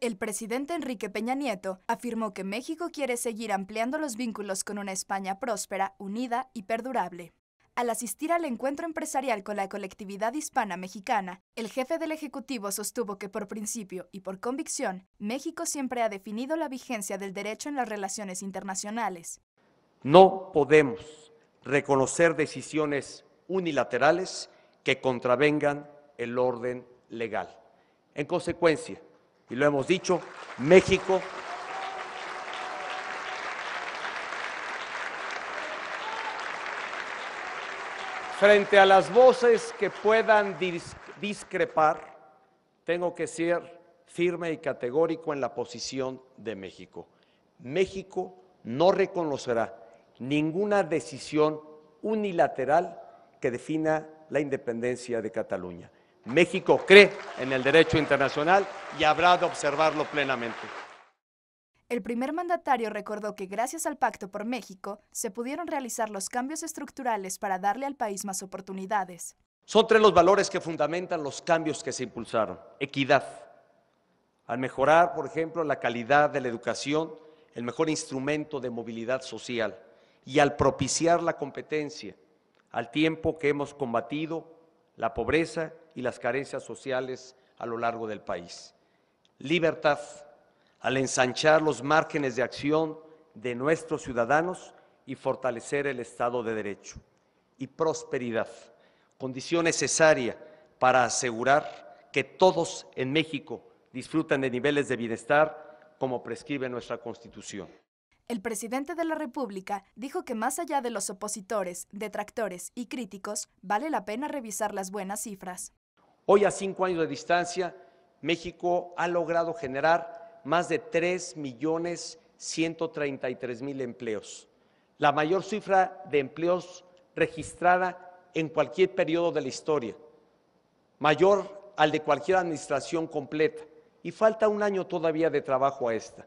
El presidente Enrique Peña Nieto afirmó que México quiere seguir ampliando los vínculos con una España próspera, unida y perdurable. Al asistir al encuentro empresarial con la colectividad hispana mexicana, el jefe del Ejecutivo sostuvo que por principio y por convicción, México siempre ha definido la vigencia del derecho en las relaciones internacionales. No podemos reconocer decisiones unilaterales que contravengan el orden legal. En consecuencia, y lo hemos dicho, México frente a las voces que puedan discrepar, tengo que ser firme y categórico en la posición de México. México no reconocerá ninguna decisión unilateral que defina la independencia de Cataluña. México cree en el derecho internacional y habrá de observarlo plenamente. El primer mandatario recordó que gracias al Pacto por México se pudieron realizar los cambios estructurales para darle al país más oportunidades. Son tres los valores que fundamentan los cambios que se impulsaron. Equidad. Al mejorar, por ejemplo, la calidad de la educación, el mejor instrumento de movilidad social y al propiciar la competencia, al tiempo que hemos combatido la pobreza y las carencias sociales a lo largo del país. Libertad, al ensanchar los márgenes de acción de nuestros ciudadanos y fortalecer el Estado de Derecho. Y prosperidad, condición necesaria para asegurar que todos en México disfruten de niveles de bienestar como prescribe nuestra Constitución. El presidente de la República dijo que más allá de los opositores, detractores y críticos, vale la pena revisar las buenas cifras. Hoy, a cinco años de distancia, México ha logrado generar más de 3.133.000 empleos, la mayor cifra de empleos registrada en cualquier periodo de la historia, mayor al de cualquier administración completa, y falta un año todavía de trabajo a esta.